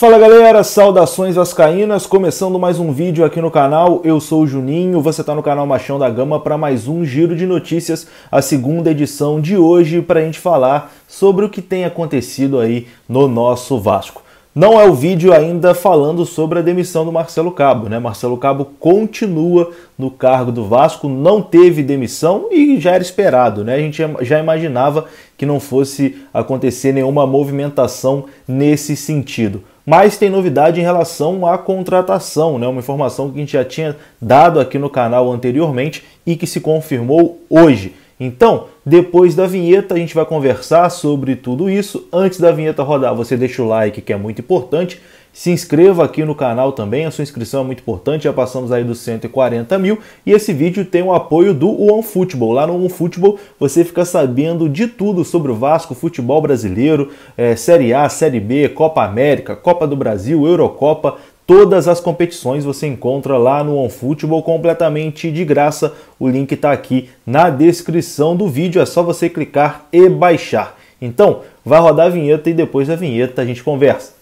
Fala galera, saudações vascaínas, começando mais um vídeo aqui no canal. Eu sou o Juninho, você está no canal Machão da Gama para mais um giro de notícias, a segunda edição de hoje para a gente falar sobre o que tem acontecido aí no nosso Vasco. Não é o vídeo ainda falando sobre a demissão do Marcelo Cabo, né? Marcelo Cabo continua no cargo do Vasco, não teve demissão e já era esperado, né? A gente já imaginava que não fosse acontecer nenhuma movimentação nesse sentido. Mas tem novidade em relação à contratação, né? uma informação que a gente já tinha dado aqui no canal anteriormente e que se confirmou hoje. Então, depois da vinheta, a gente vai conversar sobre tudo isso. Antes da vinheta rodar, você deixa o like, que é muito importante. Se inscreva aqui no canal também, a sua inscrição é muito importante, já passamos aí dos 140 mil. E esse vídeo tem o apoio do OneFootball. Lá no OneFootball você fica sabendo de tudo sobre o Vasco, futebol brasileiro, é, Série A, Série B, Copa América, Copa do Brasil, Eurocopa, Todas as competições você encontra lá no OneFootball completamente de graça. O link está aqui na descrição do vídeo, é só você clicar e baixar. Então, vai rodar a vinheta e depois da vinheta a gente conversa.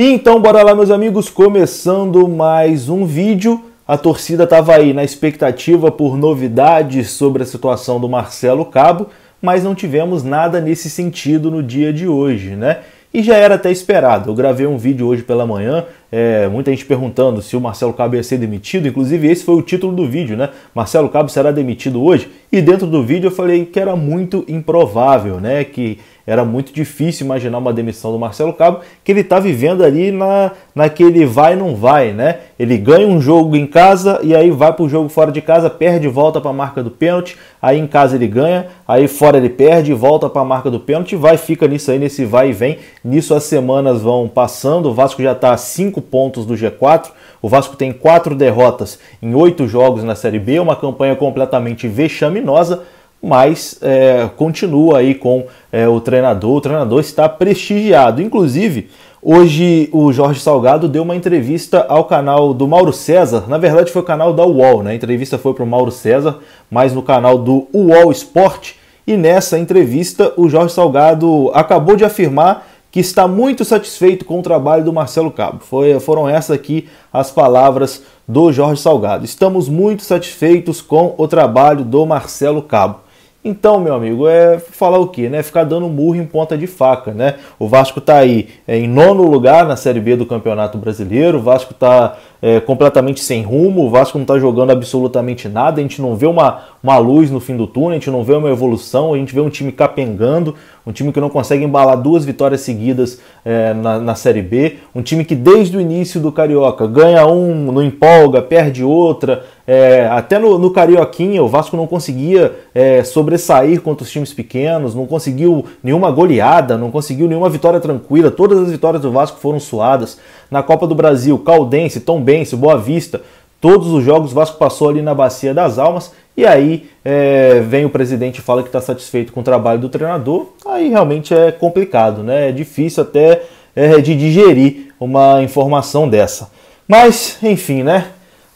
Então, bora lá, meus amigos, começando mais um vídeo. A torcida estava aí na expectativa por novidades sobre a situação do Marcelo Cabo, mas não tivemos nada nesse sentido no dia de hoje, né? E já era até esperado. Eu gravei um vídeo hoje pela manhã, é, muita gente perguntando se o Marcelo Cabo ia ser demitido. Inclusive, esse foi o título do vídeo, né? Marcelo Cabo será demitido hoje? E dentro do vídeo eu falei que era muito improvável, né? Que era muito difícil imaginar uma demissão do Marcelo Cabo, que ele está vivendo ali na, naquele vai não vai, né? Ele ganha um jogo em casa e aí vai para o jogo fora de casa, perde volta para a marca do pênalti, aí em casa ele ganha, aí fora ele perde, volta para a marca do pênalti, vai fica nisso aí, nesse vai e vem. Nisso as semanas vão passando, o Vasco já está a 5 pontos do G4, o Vasco tem quatro derrotas em oito jogos na Série B, uma campanha completamente vexaminosa mas é, continua aí com é, o treinador. O treinador está prestigiado. Inclusive, hoje o Jorge Salgado deu uma entrevista ao canal do Mauro César. Na verdade, foi o canal da UOL, né? A entrevista foi para o Mauro César, mas no canal do UOL Esporte. E nessa entrevista, o Jorge Salgado acabou de afirmar que está muito satisfeito com o trabalho do Marcelo Cabo. Foi, foram essas aqui as palavras do Jorge Salgado. Estamos muito satisfeitos com o trabalho do Marcelo Cabo. Então, meu amigo, é falar o quê, né? Ficar dando murro em ponta de faca, né? O Vasco está aí é, em nono lugar na Série B do Campeonato Brasileiro, o Vasco está é, completamente sem rumo, o Vasco não está jogando absolutamente nada, a gente não vê uma, uma luz no fim do túnel, a gente não vê uma evolução, a gente vê um time capengando, um time que não consegue embalar duas vitórias seguidas é, na, na Série B, um time que desde o início do Carioca ganha um, não empolga, perde outra, é, até no, no, Carioquinha, o Vasco não conseguia é, sobressair contra os times pequenos, não conseguiu nenhuma goleada, não conseguiu nenhuma vitória tranquila. Todas as vitórias do Vasco foram suadas. Na Copa do Brasil, Caldense, Tombense, Boa Vista, todos os jogos Vasco passou ali na Bacia das Almas e aí é, vem o presidente e fala que está satisfeito com o trabalho do treinador. Aí realmente é complicado, né? É difícil até é, de digerir uma informação dessa. Mas, enfim, né?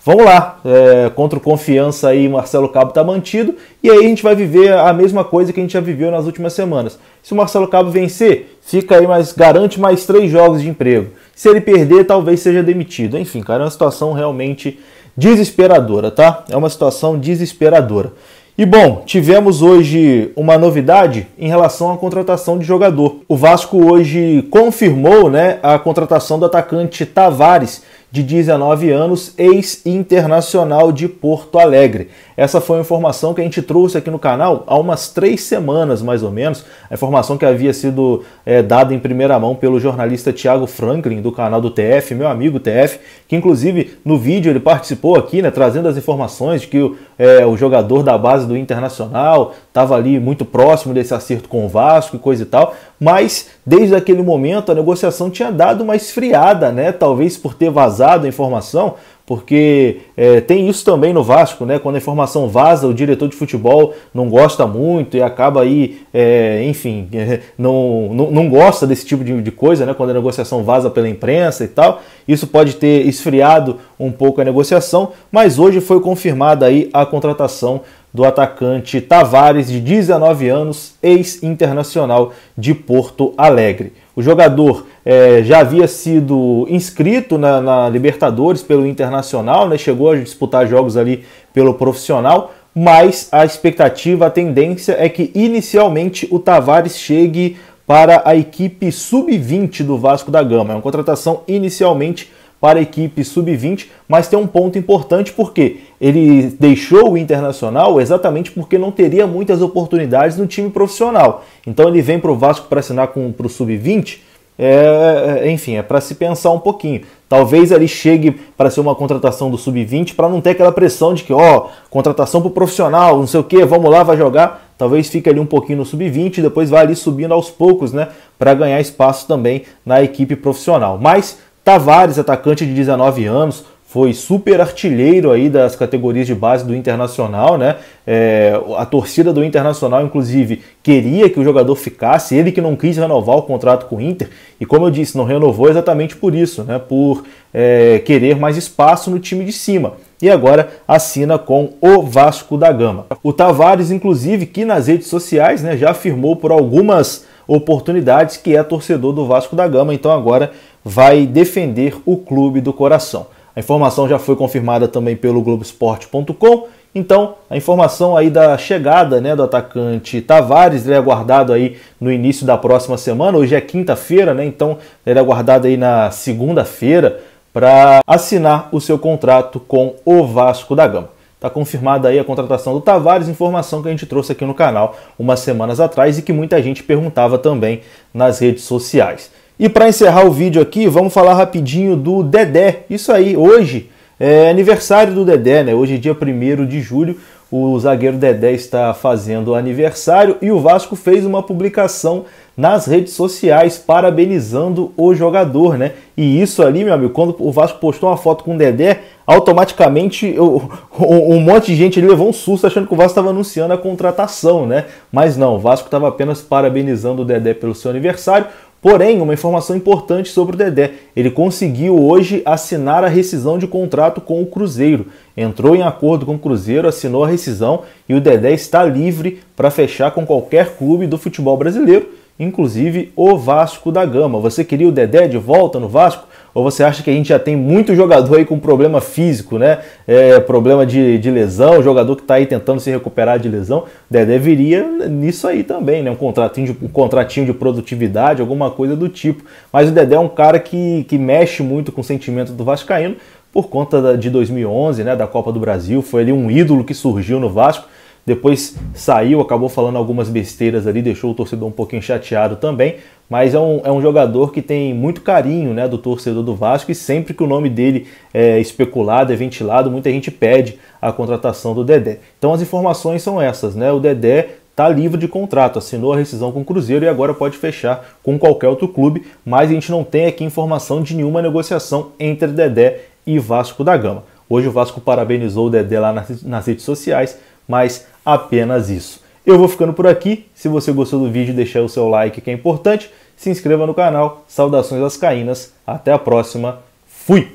Vamos lá, é, contra o Confiança aí, Marcelo Cabo está mantido e aí a gente vai viver a mesma coisa que a gente já viveu nas últimas semanas. Se o Marcelo Cabo vencer, fica aí mais garante mais três jogos de emprego. Se ele perder, talvez seja demitido. Enfim, cara, é uma situação realmente desesperadora, tá? É uma situação desesperadora. E bom, tivemos hoje uma novidade em relação à contratação de jogador. O Vasco hoje confirmou né, a contratação do atacante Tavares, de 19 anos, ex-internacional de Porto Alegre. Essa foi a informação que a gente trouxe aqui no canal há umas três semanas, mais ou menos. A informação que havia sido é, dada em primeira mão pelo jornalista Thiago Franklin, do canal do TF, meu amigo TF, que inclusive no vídeo ele participou aqui, né, trazendo as informações de que é, o jogador da base do Internacional estava ali muito próximo desse acerto com o Vasco e coisa e tal. Mas desde aquele momento a negociação tinha dado uma esfriada, né? Talvez por ter vazado a informação porque é, tem isso também no Vasco, né? Quando a informação vaza, o diretor de futebol não gosta muito e acaba aí, é, enfim, é, não, não, não, gosta desse tipo de, de, coisa, né? Quando a negociação vaza pela imprensa e tal, isso pode ter esfriado um pouco a negociação, mas hoje foi confirmada aí a contratação do atacante Tavares, de 19 anos, ex-internacional de Porto Alegre. O jogador é, já havia sido inscrito na, na Libertadores pelo Internacional, né, chegou a disputar jogos ali pelo profissional, mas a expectativa, a tendência é que inicialmente o Tavares chegue para a equipe sub-20 do Vasco da Gama. É uma contratação inicialmente para a equipe sub-20, mas tem um ponto importante porque ele deixou o Internacional exatamente porque não teria muitas oportunidades no time profissional. Então ele vem para o Vasco para assinar com, para o sub-20 é, é, enfim, é para se pensar um pouquinho. Talvez ele chegue para ser uma contratação do sub-20 para não ter aquela pressão de que, ó, contratação para o profissional, não sei o que, vamos lá, vai jogar. Talvez fique ali um pouquinho no sub-20 e depois vai ali subindo aos poucos, né, para ganhar espaço também na equipe profissional. Mas Tavares, atacante de 19 anos, foi super artilheiro aí das categorias de base do Internacional, né? É, a torcida do Internacional, inclusive, queria que o jogador ficasse, ele que não quis renovar o contrato com o Inter, e como eu disse, não renovou exatamente por isso, né? Por é, querer mais espaço no time de cima. E agora assina com o Vasco da Gama. O Tavares, inclusive, que nas redes sociais né, já afirmou por algumas oportunidades que é torcedor do Vasco da Gama, então agora vai defender o clube do coração. A informação já foi confirmada também pelo Globoesporte.com. Então, a informação aí da chegada né, do atacante Tavares, ele é aguardado aí no início da próxima semana. Hoje é quinta-feira, né? Então, ele é aguardado aí na segunda-feira para assinar o seu contrato com o Vasco da Gama. Está confirmada aí a contratação do Tavares, informação que a gente trouxe aqui no canal umas semanas atrás e que muita gente perguntava também nas redes sociais. E para encerrar o vídeo aqui, vamos falar rapidinho do Dedé. Isso aí, hoje é aniversário do Dedé, né? Hoje é dia 1 de julho, o zagueiro Dedé está fazendo aniversário e o Vasco fez uma publicação nas redes sociais parabenizando o jogador, né? E isso ali, meu amigo, quando o Vasco postou uma foto com o Dedé, automaticamente eu, um monte de gente levou um susto achando que o Vasco estava anunciando a contratação, né? Mas não, o Vasco estava apenas parabenizando o Dedé pelo seu aniversário. Porém, uma informação importante sobre o Dedé: ele conseguiu hoje assinar a rescisão de contrato com o Cruzeiro. Entrou em acordo com o Cruzeiro, assinou a rescisão e o Dedé está livre para fechar com qualquer clube do futebol brasileiro, inclusive o Vasco da Gama. Você queria o Dedé de volta no Vasco? Ou você acha que a gente já tem muito jogador aí com problema físico, né? É, problema de, de lesão, jogador que está aí tentando se recuperar de lesão. Né? Dedé viria nisso aí também, né? Um contratinho de, um contratinho de produtividade, alguma coisa do tipo. Mas o Dedé é um cara que, que mexe muito com o sentimento do Vascaíno por conta de 2011, né? Da Copa do Brasil. Foi ali um ídolo que surgiu no Vasco depois saiu, acabou falando algumas besteiras ali, deixou o torcedor um pouquinho chateado também, mas é um, é um jogador que tem muito carinho né, do torcedor do Vasco e sempre que o nome dele é especulado, é ventilado, muita gente pede a contratação do Dedé. Então as informações são essas, né? O Dedé está livre de contrato, assinou a rescisão com o Cruzeiro e agora pode fechar com qualquer outro clube, mas a gente não tem aqui informação de nenhuma negociação entre Dedé e Vasco da Gama. Hoje o Vasco parabenizou o Dedé lá nas, nas redes sociais, mas apenas isso. Eu vou ficando por aqui. Se você gostou do vídeo, deixar o seu like que é importante se inscreva no canal. Saudações às caínas, até a próxima, fui!